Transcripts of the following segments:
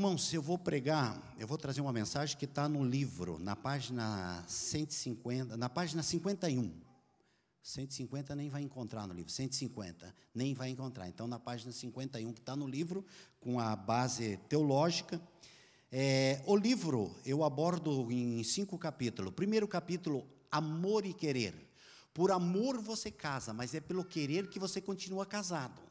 Irmãos, eu vou pregar, eu vou trazer uma mensagem que está no livro, na página 150, na página 51. 150 nem vai encontrar no livro, 150 nem vai encontrar. Então, na página 51 que está no livro, com a base teológica. É, o livro eu abordo em cinco capítulos. Primeiro capítulo, amor e querer. Por amor você casa, mas é pelo querer que você continua casado.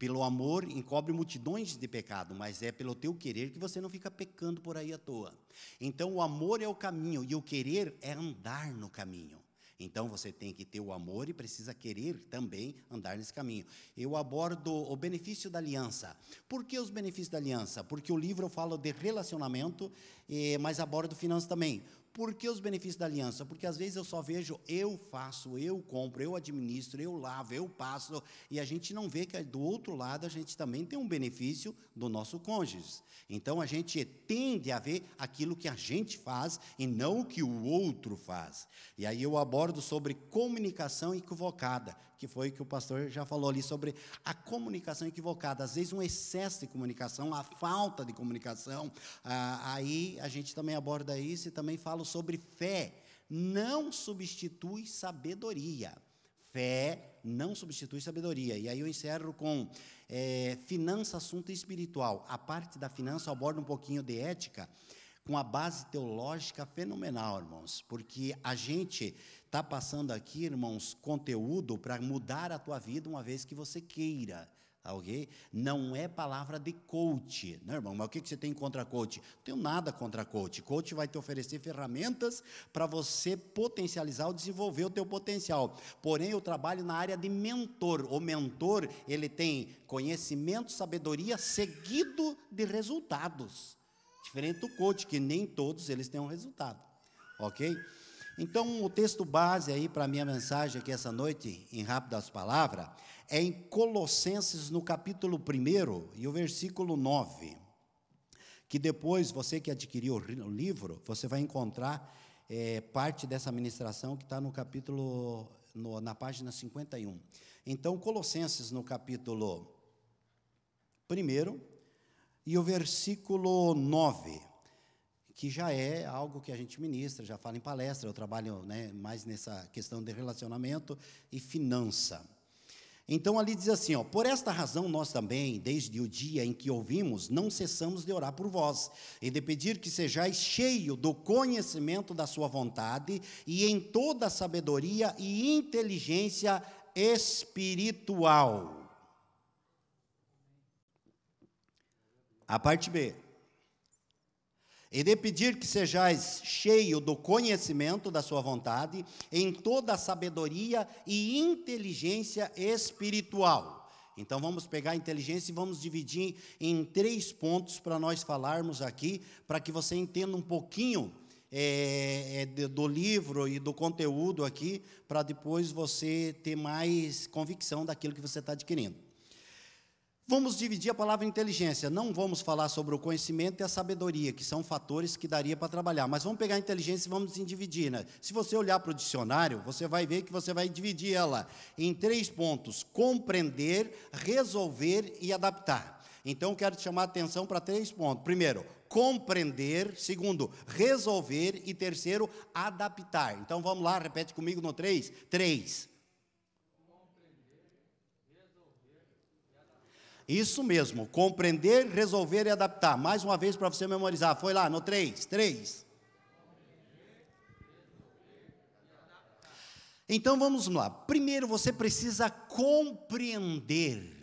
Pelo amor encobre multidões de pecado, mas é pelo teu querer que você não fica pecando por aí à toa. Então o amor é o caminho e o querer é andar no caminho. Então você tem que ter o amor e precisa querer também andar nesse caminho. Eu abordo o benefício da aliança. Por que os benefícios da aliança? Porque o livro fala de relacionamento, eh, mas abordo finanças também. Por que os benefícios da aliança? Porque às vezes eu só vejo eu faço, eu compro, eu administro, eu lavo, eu passo, e a gente não vê que é do outro lado a gente também tem um benefício do nosso cônjuge. Então a gente tende a ver aquilo que a gente faz e não o que o outro faz. E aí eu abordo sobre comunicação equivocada, que foi que o pastor já falou ali sobre a comunicação equivocada, às vezes um excesso de comunicação, a falta de comunicação. Ah, aí a gente também aborda isso e também fala falo sobre fé. Não substitui sabedoria. Fé não substitui sabedoria. E aí eu encerro com é, finança, assunto espiritual. A parte da finança aborda um pouquinho de ética com a base teológica fenomenal, irmãos, porque a gente está passando aqui, irmãos, conteúdo para mudar a tua vida uma vez que você queira ok? Não é palavra de coach, né, irmão? Mas o que você tem contra coach? Não tenho nada contra coach. Coach vai te oferecer ferramentas para você potencializar ou desenvolver o teu potencial. Porém, eu trabalho na área de mentor. O mentor, ele tem conhecimento, sabedoria, seguido de resultados. Diferente do coach, que nem todos eles têm um resultado, ok? Então, o texto base aí para a minha mensagem aqui essa noite, em rápidas palavras, é em Colossenses, no capítulo 1 e o versículo 9, que depois, você que adquiriu o livro, você vai encontrar é, parte dessa ministração que está no capítulo, no, na página 51. Então, Colossenses, no capítulo 1 e o versículo 9 que já é algo que a gente ministra, já fala em palestra, eu trabalho né, mais nessa questão de relacionamento e finança. Então ali diz assim, ó, por esta razão nós também, desde o dia em que ouvimos, não cessamos de orar por vós e de pedir que sejais cheio do conhecimento da sua vontade e em toda a sabedoria e inteligência espiritual. A parte B. E de pedir que sejais cheio do conhecimento da sua vontade, em toda a sabedoria e inteligência espiritual. Então vamos pegar a inteligência e vamos dividir em três pontos para nós falarmos aqui, para que você entenda um pouquinho é, é, do livro e do conteúdo aqui, para depois você ter mais convicção daquilo que você está adquirindo. Vamos dividir a palavra inteligência. Não vamos falar sobre o conhecimento e a sabedoria, que são fatores que daria para trabalhar. Mas vamos pegar a inteligência e vamos dividir. Né? Se você olhar para o dicionário, você vai ver que você vai dividir ela em três pontos: compreender, resolver e adaptar. Então, quero te chamar a atenção para três pontos. Primeiro, compreender. Segundo, resolver. E terceiro, adaptar. Então, vamos lá, repete comigo no três. Três. Isso mesmo, compreender, resolver e adaptar. Mais uma vez para você memorizar. Foi lá no 3, 3. Então vamos lá. Primeiro você precisa compreender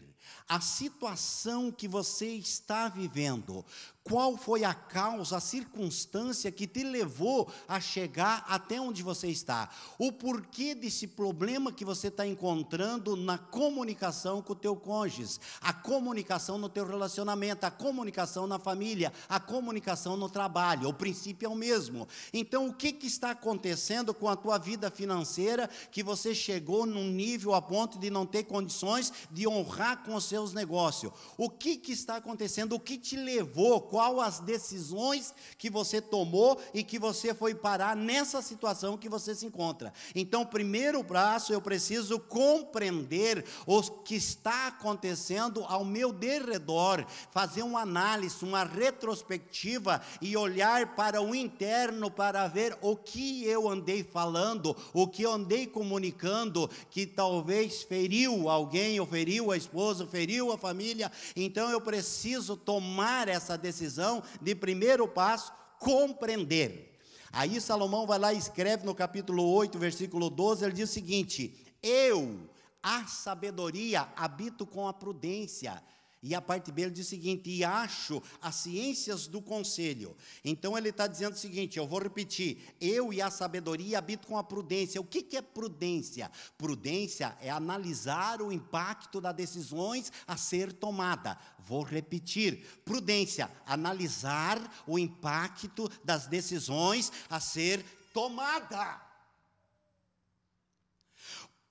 a situação que você está vivendo. Qual foi a causa, a circunstância que te levou a chegar até onde você está? O porquê desse problema que você está encontrando na comunicação com o teu cônjuge, a comunicação no teu relacionamento, a comunicação na família, a comunicação no trabalho. O princípio é o mesmo. Então, o que, que está acontecendo com a tua vida financeira que você chegou num nível a ponto de não ter condições de honrar com os seus negócios? O que, que está acontecendo? O que te levou? qual as decisões que você tomou e que você foi parar nessa situação que você se encontra. Então, primeiro braço, eu preciso compreender o que está acontecendo ao meu derredor, fazer uma análise, uma retrospectiva e olhar para o interno para ver o que eu andei falando, o que eu andei comunicando que talvez feriu alguém, ou feriu a esposa, feriu a família. Então, eu preciso tomar essa decisão decisão de primeiro passo, compreender. Aí Salomão vai lá e escreve no capítulo 8, versículo 12, ele diz o seguinte: Eu, a sabedoria, habito com a prudência, e a parte B ele diz o seguinte: e acho as ciências do conselho. Então ele está dizendo o seguinte: eu vou repetir, eu e a sabedoria habito com a prudência. O que, que é prudência? Prudência é analisar o impacto das decisões a ser tomada. Vou repetir: prudência, analisar o impacto das decisões a ser tomada.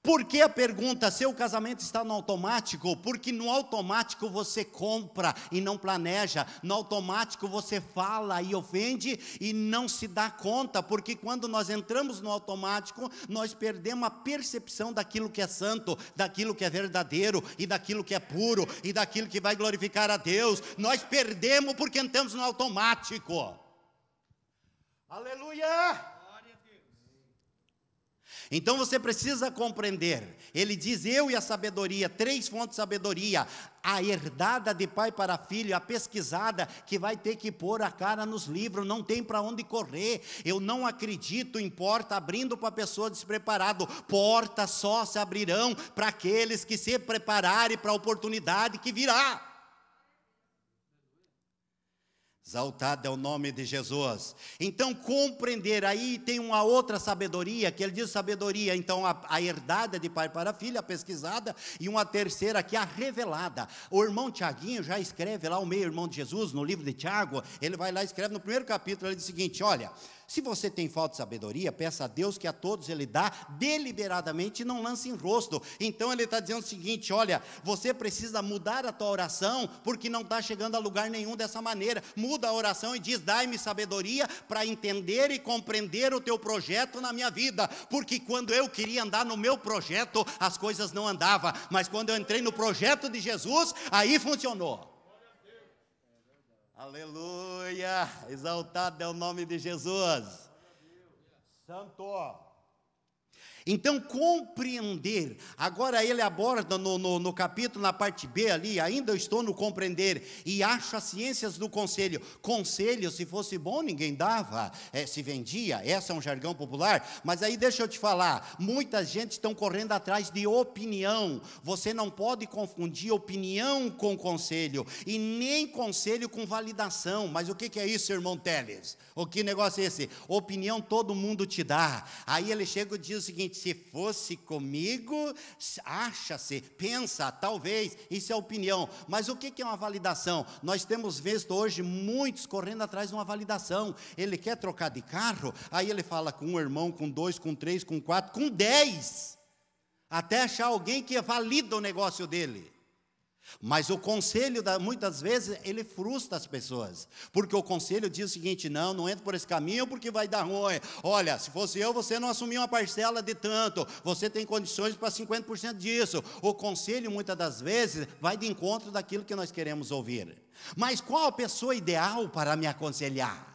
Por que a pergunta? Seu casamento está no automático? Porque no automático você compra e não planeja, no automático você fala e ofende e não se dá conta, porque quando nós entramos no automático, nós perdemos a percepção daquilo que é santo, daquilo que é verdadeiro e daquilo que é puro e daquilo que vai glorificar a Deus. Nós perdemos porque entramos no automático. Aleluia! Então você precisa compreender. Ele diz: Eu e a sabedoria, três fontes de sabedoria, a herdada de pai para filho, a pesquisada, que vai ter que pôr a cara nos livros, não tem para onde correr. Eu não acredito em porta abrindo para pessoa despreparada. Portas só se abrirão para aqueles que se prepararem para a oportunidade que virá. Exaltado é o nome de Jesus. Então, compreender, aí tem uma outra sabedoria, que ele diz sabedoria, então a, a herdada de pai para filha, a pesquisada, e uma terceira que é a revelada. O irmão Tiaguinho já escreve lá, o meio-irmão de Jesus, no livro de Tiago, ele vai lá e escreve no primeiro capítulo, ele diz o seguinte, olha, se você tem falta de sabedoria, peça a Deus que a todos Ele dá deliberadamente e não lance em rosto. Então Ele está dizendo o seguinte: olha, você precisa mudar a tua oração, porque não está chegando a lugar nenhum dessa maneira. Muda a oração e diz: dai-me sabedoria para entender e compreender o teu projeto na minha vida, porque quando eu queria andar no meu projeto, as coisas não andavam, mas quando eu entrei no projeto de Jesus, aí funcionou. Aleluia! Exaltado é o nome de Jesus. Santo. Então, compreender, agora ele aborda no, no, no capítulo, na parte B ali, ainda estou no compreender, e acha ciências do conselho. Conselho, se fosse bom, ninguém dava, é, se vendia, essa é um jargão popular, mas aí deixa eu te falar, muita gente estão correndo atrás de opinião, você não pode confundir opinião com conselho, e nem conselho com validação, mas o que, que é isso, irmão Teles? O que negócio é esse? Opinião todo mundo te dá, aí ele chega e diz o seguinte, se fosse comigo, acha-se, pensa, talvez, isso é opinião. Mas o que é uma validação? Nós temos visto hoje muitos correndo atrás de uma validação. Ele quer trocar de carro, aí ele fala com um irmão, com dois, com três, com quatro, com dez, até achar alguém que valida o negócio dele. Mas o conselho, muitas vezes, ele frustra as pessoas. Porque o conselho diz o seguinte: não, não entra por esse caminho porque vai dar ruim. Olha, se fosse eu, você não assumia uma parcela de tanto. Você tem condições para 50% disso. O conselho, muitas das vezes, vai de encontro daquilo que nós queremos ouvir. Mas qual a pessoa ideal para me aconselhar?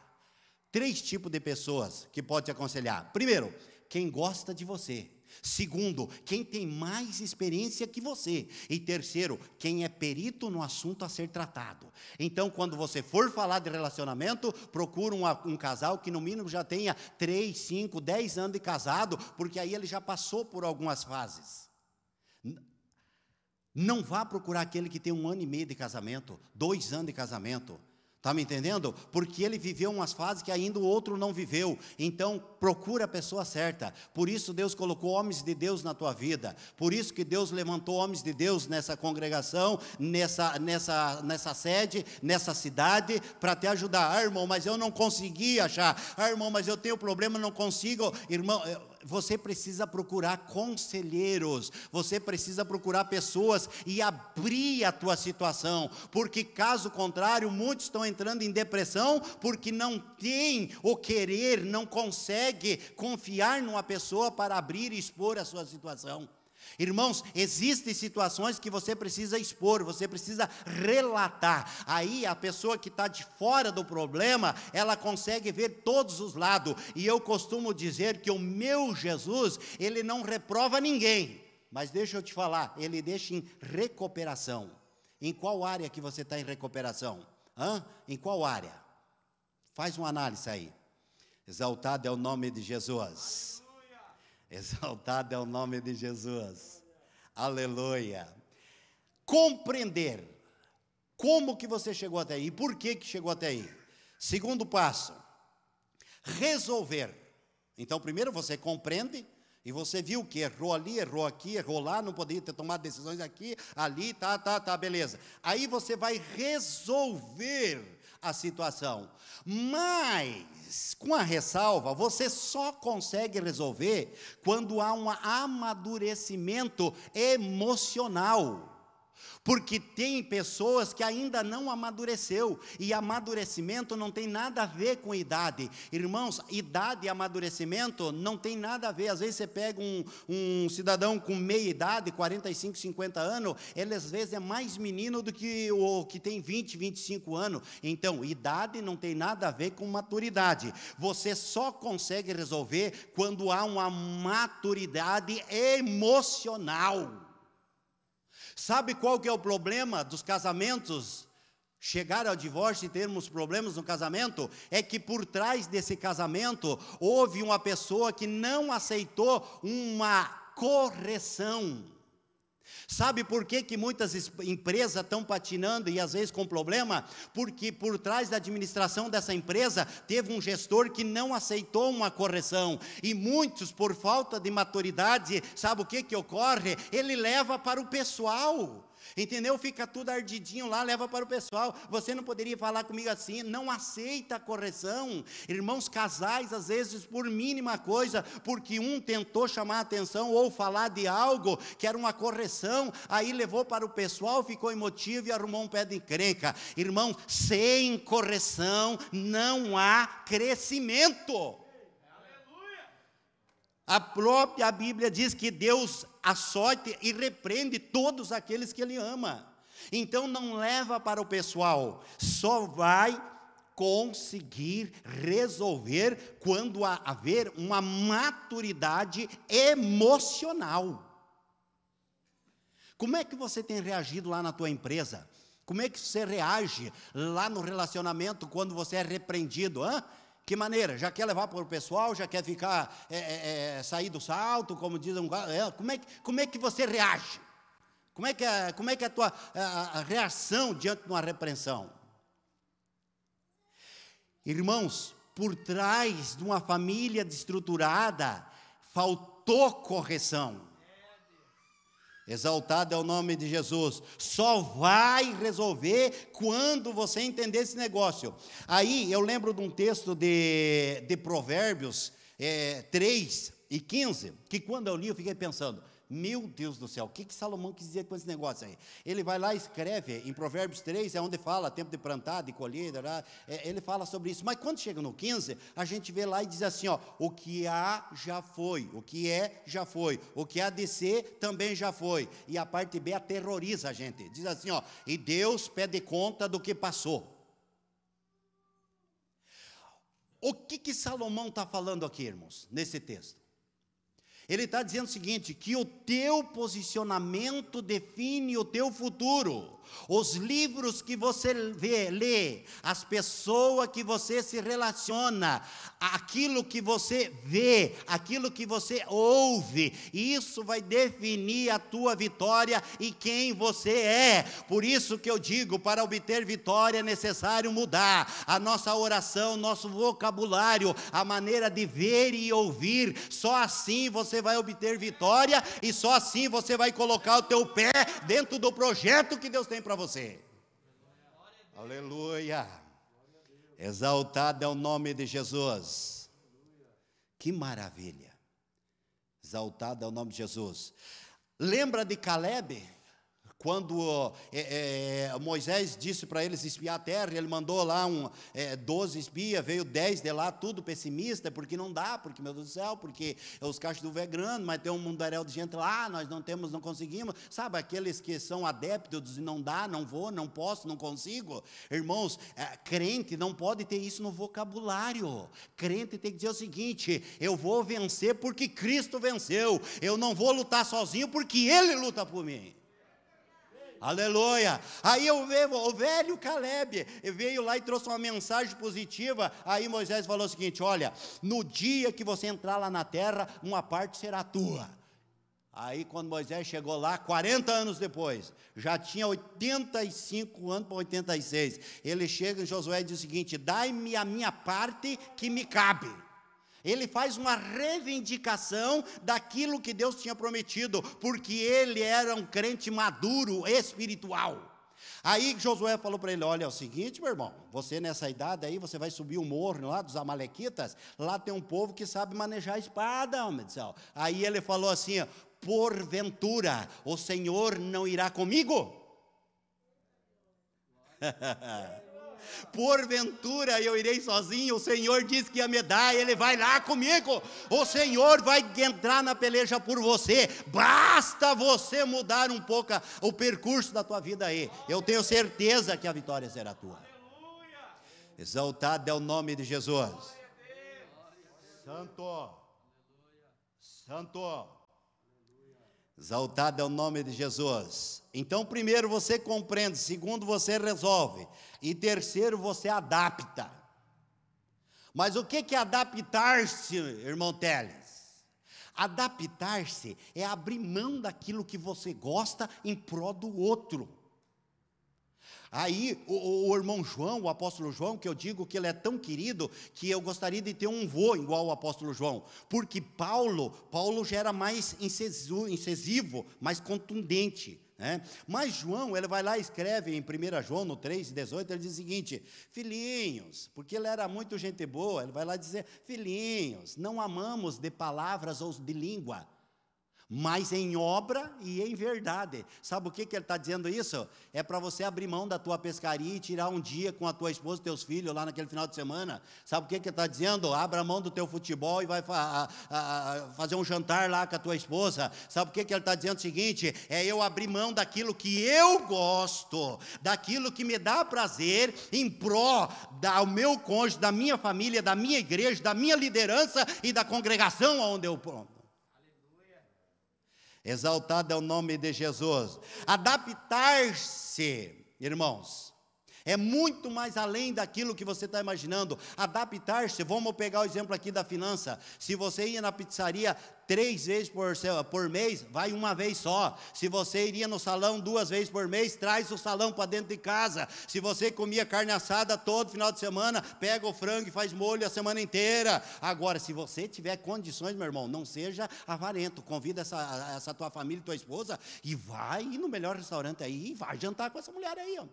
Três tipos de pessoas que pode te aconselhar. Primeiro, quem gosta de você. Segundo, quem tem mais experiência que você. E terceiro, quem é perito no assunto a ser tratado. Então, quando você for falar de relacionamento, procura um, um casal que no mínimo já tenha 3, 5, 10 anos de casado, porque aí ele já passou por algumas fases. Não vá procurar aquele que tem um ano e meio de casamento, dois anos de casamento. Está me entendendo? Porque ele viveu umas fases que ainda o outro não viveu. Então, procura a pessoa certa. Por isso, Deus colocou homens de Deus na tua vida. Por isso que Deus levantou homens de Deus nessa congregação, nessa, nessa, nessa sede, nessa cidade, para te ajudar. Ah, irmão, mas eu não consegui achar. Ah, irmão, mas eu tenho problema, não consigo. Irmão, você precisa procurar conselheiros, você precisa procurar pessoas e abrir a tua situação, porque caso contrário, muitos estão entrando em depressão porque não tem o querer, não consegue confiar numa pessoa para abrir e expor a sua situação. Irmãos, existem situações que você precisa expor, você precisa relatar. Aí a pessoa que está de fora do problema, ela consegue ver todos os lados. E eu costumo dizer que o meu Jesus, ele não reprova ninguém. Mas deixa eu te falar, ele deixa em recuperação. Em qual área que você está em recuperação? Hã? Em qual área? Faz uma análise aí. Exaltado é o nome de Jesus. Exaltado é o nome de Jesus. Aleluia. Compreender como que você chegou até aí e por que que chegou até aí. Segundo passo, resolver. Então, primeiro você compreende e você viu que errou ali, errou aqui, errou lá, não poderia ter tomado decisões aqui, ali, tá, tá, tá, beleza. Aí você vai resolver a situação. Mas, com a ressalva, você só consegue resolver quando há um amadurecimento emocional. Porque tem pessoas que ainda não amadureceu, e amadurecimento não tem nada a ver com idade. Irmãos, idade e amadurecimento não tem nada a ver. Às vezes você pega um, um cidadão com meia idade, 45, 50 anos, ele às vezes é mais menino do que o que tem 20, 25 anos. Então, idade não tem nada a ver com maturidade. Você só consegue resolver quando há uma maturidade emocional. Sabe qual que é o problema dos casamentos? Chegar ao divórcio e termos problemas no casamento é que por trás desse casamento houve uma pessoa que não aceitou uma correção. Sabe por que, que muitas empresas estão patinando e às vezes com problema? Porque por trás da administração dessa empresa teve um gestor que não aceitou uma correção. E muitos, por falta de maturidade, sabe o que, que ocorre? Ele leva para o pessoal. Entendeu? Fica tudo ardidinho lá, leva para o pessoal. Você não poderia falar comigo assim, não aceita a correção. Irmãos casais, às vezes, por mínima coisa, porque um tentou chamar a atenção ou falar de algo que era uma correção, aí levou para o pessoal, ficou emotivo e arrumou um pé de encrenca. Irmão, sem correção não há crescimento. A própria Bíblia diz que Deus açoita e repreende todos aqueles que Ele ama. Então não leva para o pessoal, só vai conseguir resolver quando haver uma maturidade emocional. Como é que você tem reagido lá na tua empresa? Como é que você reage lá no relacionamento quando você é repreendido? Hã? Que maneira? Já quer levar para o pessoal? Já quer ficar, é, é, é sair do salto, como dizem? É, como é, como é que você reage? Como é que é, como é, que é a tua a, a reação diante de uma repreensão? Irmãos, por trás de uma família destruturada, faltou correção. Exaltado é o nome de Jesus. Só vai resolver quando você entender esse negócio. Aí eu lembro de um texto de, de Provérbios é, eh, 3 e 15, que quando eu li eu fiquei pensando: meu Deus do céu, o que, que Salomão quis dizer com esse negócio aí? Ele vai lá e escreve em Provérbios 3, é onde fala tempo de plantar, de colher, né? é, ele fala sobre isso. Mas quando chega no 15, a gente vê lá e diz assim: ó, o que há já foi, o que é já foi, o que há de ser também já foi. E a parte B aterroriza a gente. Diz assim: ó, e Deus pede conta do que passou. O que, que Salomão está falando aqui, irmãos, nesse texto? Ele está dizendo o seguinte: que o teu posicionamento define o teu futuro os livros que você vê, lê, as pessoas que você se relaciona, aquilo que você vê, aquilo que você ouve, isso vai definir a tua vitória e quem você é. Por isso que eu digo, para obter vitória é necessário mudar a nossa oração, nosso vocabulário, a maneira de ver e ouvir. Só assim você vai obter vitória e só assim você vai colocar o teu pé dentro do projeto que Deus tem para você. Aleluia. Exaltado é o nome de Jesus. Que maravilha. Exaltado é o nome de Jesus. Lembra de Caleb? Quando é, é, Moisés disse para eles espiar a terra, ele mandou lá um, é, 12 espias, veio 10 de lá, tudo pessimista, porque não dá, porque, meu Deus do céu, porque os cachos do é grande, mas tem um mundaréu de gente lá, nós não temos, não conseguimos. Sabe, aqueles que são adeptos de não dá, não vou, não posso, não consigo. Irmãos, é, crente não pode ter isso no vocabulário. Crente tem que dizer o seguinte: eu vou vencer porque Cristo venceu, eu não vou lutar sozinho porque Ele luta por mim. Aleluia. Aí eu vejo, o velho Caleb veio lá e trouxe uma mensagem positiva. Aí Moisés falou o seguinte: Olha, no dia que você entrar lá na terra, uma parte será tua. Aí, quando Moisés chegou lá, 40 anos depois, já tinha 85 anos para 86, ele chega em Josué e diz o seguinte: Dai-me a minha parte que me cabe. Ele faz uma reivindicação daquilo que Deus tinha prometido, porque ele era um crente maduro, espiritual. Aí Josué falou para ele: Olha, é o seguinte, meu irmão, você nessa idade aí, você vai subir o morro lá dos Amalequitas, lá tem um povo que sabe manejar a espada, homem do céu. Aí ele falou assim: Porventura, o Senhor não irá comigo? Porventura eu irei sozinho, o Senhor disse que ia me dar, ele vai lá comigo. O Senhor vai entrar na peleja por você. Basta você mudar um pouco o percurso da tua vida aí. Eu tenho certeza que a vitória será tua. Exaltado é o nome de Jesus. Santo. Santo. Exaltado é o nome de Jesus. Então, primeiro você compreende, segundo você resolve, e terceiro você adapta. Mas o que é adaptar-se, irmão Teles? Adaptar-se é abrir mão daquilo que você gosta em prol do outro. Aí o, o, irmão João, o apóstolo João, que eu digo que ele é tão querido que eu gostaria de ter um vô igual o apóstolo João, porque Paulo, Paulo já era mais incisivo, incisivo mais contundente. Né? Mas João, ele vai lá e escreve em 1 João, no 3, 18, ele diz o seguinte: Filhinhos, porque ele era muito gente boa, ele vai lá dizer: Filhinhos, não amamos de palavras ou de língua mas em obra e em verdade. Sabe o que, que ele está dizendo isso? É para você abrir mão da tua pescaria e tirar um dia com a tua esposa e teus filhos lá naquele final de semana. Sabe o que, que ele está dizendo? Abra mão do teu futebol e vai fa a, a, fazer um jantar lá com a tua esposa. Sabe o que, que ele está dizendo? O seguinte: é eu abrir mão daquilo que eu gosto, daquilo que me dá prazer, em pró do meu cônjuge, da minha família, da minha igreja, da minha liderança e da congregação onde eu Exaltado é o nome de Jesus. Adaptar-se, irmãos, é muito mais além daquilo que você está imaginando. Adaptar-se, vamos pegar o exemplo aqui da finança. Se você ia na pizzaria três vezes por, por mês, vai uma vez só. Se você iria no salão duas vezes por mês, traz o salão para dentro de casa. Se você comia carne assada todo final de semana, pega o frango e faz molho a semana inteira. Agora, se você tiver condições, meu irmão, não seja avarento. Convida essa, essa tua família, tua esposa, e vai no melhor restaurante aí, e vai jantar com essa mulher aí, ó.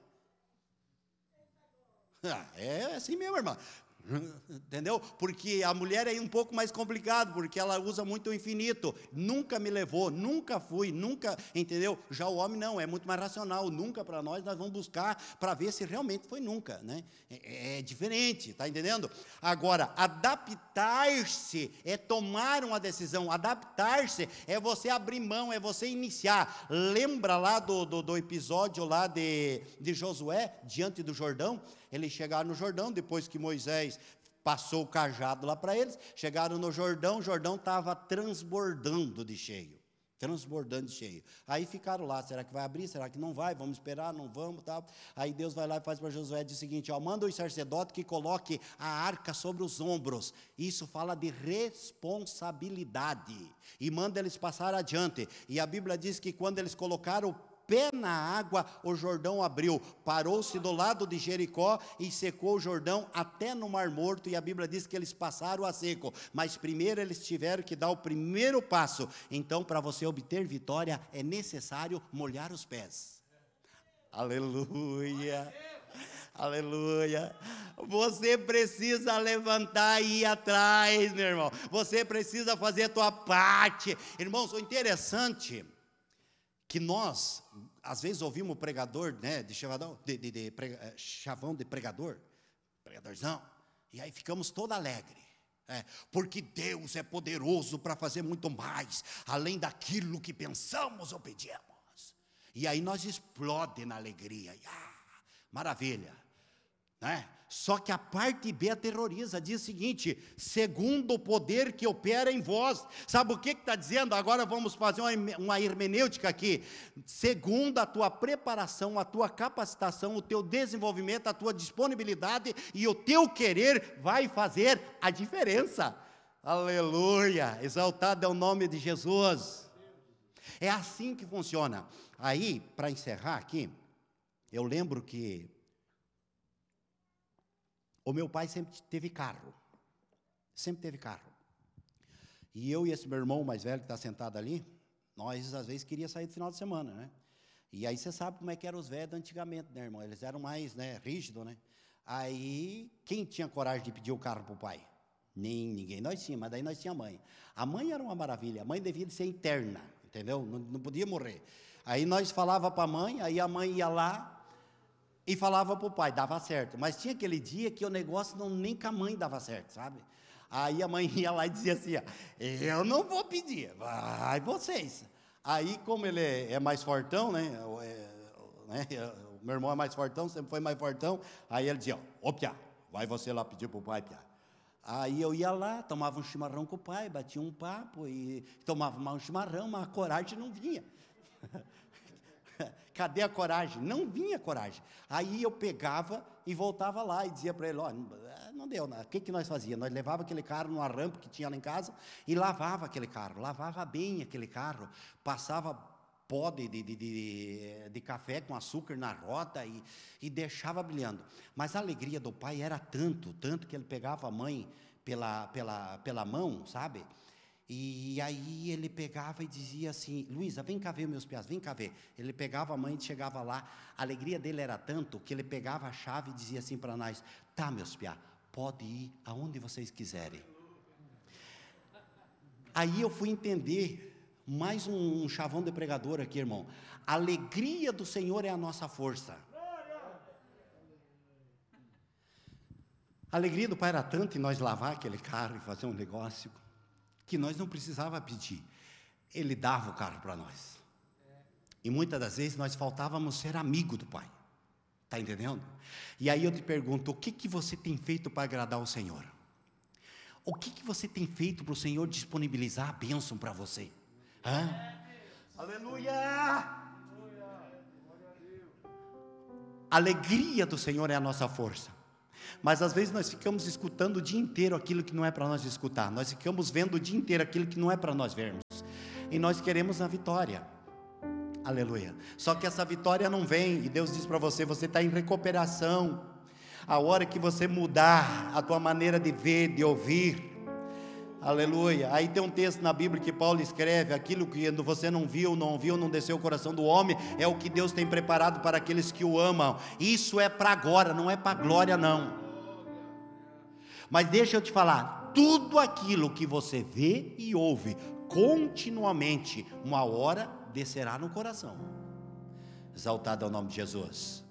Ah, é assim mesmo, irmã. Entendeu? Porque a mulher é um pouco mais complicado, porque ela usa muito o infinito. Nunca me levou, nunca fui, nunca, entendeu? Já o homem não, é muito mais racional. Nunca para nós, nós vamos buscar para ver se realmente foi nunca, né? É, é, é diferente, tá entendendo? Agora, adaptar-se é tomar uma decisão. Adaptar-se é você abrir mão, é você iniciar. Lembra lá do, do, do episódio lá de, de Josué, diante do Jordão? Eles chegaram no Jordão, depois que Moisés passou o cajado lá para eles, chegaram no Jordão, o Jordão estava transbordando de cheio. Transbordando de cheio. Aí ficaram lá, será que vai abrir? Será que não vai? Vamos esperar, não vamos, tal. Tá? Aí Deus vai lá e faz para Josué diz o seguinte: ó, manda o sacerdote que coloque a arca sobre os ombros. Isso fala de responsabilidade. E manda eles passar adiante. E a Bíblia diz que quando eles colocaram o pé na água, o Jordão abriu, parou-se do lado de Jericó e secou o Jordão até no Mar Morto, e a Bíblia diz que eles passaram a seco, mas primeiro eles tiveram que dar o primeiro passo. Então, para você obter vitória, é necessário molhar os pés. Aleluia. Aleluia. Você precisa levantar e ir atrás, meu irmão. Você precisa fazer a tua parte. Irmãos, o interessante que nós, às vezes, ouvimos o pregador né, de, chavadão, de, de, de prega, eh, chavão de pregador, pregadorzão, e aí ficamos todos alegre. É, porque Deus é poderoso para fazer muito mais, além daquilo que pensamos ou pedimos. E aí nós explode na alegria. Ah, maravilha. Né? Só que a parte B aterroriza, diz o seguinte: segundo o poder que opera em vós. Sabe o que está dizendo? Agora vamos fazer uma hermenêutica aqui. Segundo a tua preparação, a tua capacitação, o teu desenvolvimento, a tua disponibilidade e o teu querer vai fazer a diferença. Aleluia! Exaltado é o nome de Jesus. É assim que funciona. Aí, para encerrar aqui, eu lembro que o meu pai sempre teve carro. Sempre teve carro. E eu e esse meu irmão mais velho que está sentado ali, nós às vezes queria sair do final de semana, né? E aí você sabe como é que eram os velhos antigamente, né, irmão? Eles eram mais, né, rígidos, né? Aí quem tinha coragem de pedir o carro para o pai? Nem ninguém. Nós tínhamos, mas daí nós tínhamos a mãe. A mãe era uma maravilha. A mãe devia ser eterna, entendeu? Não, não podia morrer. Aí nós falava para a mãe, aí a mãe ia lá, e falava para o pai, dava certo. Mas tinha aquele dia que o negócio não nem com a mãe dava certo, sabe? Aí a mãe ia lá e dizia assim: ó, ah, Eu não vou pedir, vai vocês. Aí, como ele é, é mais fortão, né? É, né? O meu irmão é mais fortão, sempre foi mais fortão. Aí ele dizia: Ô, Piá, vai você lá pedir para o pai, Piá. Aí eu ia lá, tomava um chimarrão com o pai, batia um papo e tomava um chimarrão, mas a coragem não vinha. Cadê a coragem? Não vinha coragem. Aí eu pegava e voltava lá e dizia para ele: oh, não deu nada. O que, que nós fazíamos? Nós levava aquele carro no arrampo que tinha lá em casa e lavava aquele carro, lavava bem aquele carro, passava pó de, de, de, de, café com açúcar na roda e, e deixava brilhando. Mas a alegria do pai era tanto, tanto que ele pegava a mãe pela, pela, pela mão, sabe? E aí ele pegava e dizia assim: Luísa, vem cá ver meus piás, vem cá ver. Ele pegava a mãe e chegava lá. A alegria dele era tanto que ele pegava a chave e dizia assim para nós: Tá, meus pés, pode ir aonde vocês quiserem. Aí eu fui entender mais um, um chavão de pregador aqui, irmão. A alegria do Senhor é a nossa força. A alegria do Pai era tanto em nós lavar aquele carro e fazer um negócio que nós não precisava pedir. Ele dava o carro para nós. E muitas das vezes nós faltávamos ser amigo do Pai. Está entendendo? E aí eu te pergunto: o que, que você tem feito para agradar o Senhor? O que, que você tem feito para o Senhor disponibilizar a bênção para você? Hã? Aleluia! Aleluia! Alegria do Senhor é a nossa força. Mas às vezes nós ficamos escutando o dia inteiro aquilo que não é para nós escutar, nós ficamos vendo o dia inteiro aquilo que não é para nós vermos, e nós queremos a vitória. Aleluia. Só que essa vitória não vem, e Deus diz para você: você está em recuperação. A hora que você mudar a tua maneira de ver, de ouvir, Aleluia. Aí tem um texto na Bíblia que Paulo escreve: aquilo que você não viu, não viu, não desceu o coração do homem, é o que Deus tem preparado para aqueles que o amam. Isso é para agora, não é para glória, não. Mas deixa eu te falar: tudo aquilo que você vê e ouve continuamente, uma hora descerá no coração. Exaltado é o nome de Jesus.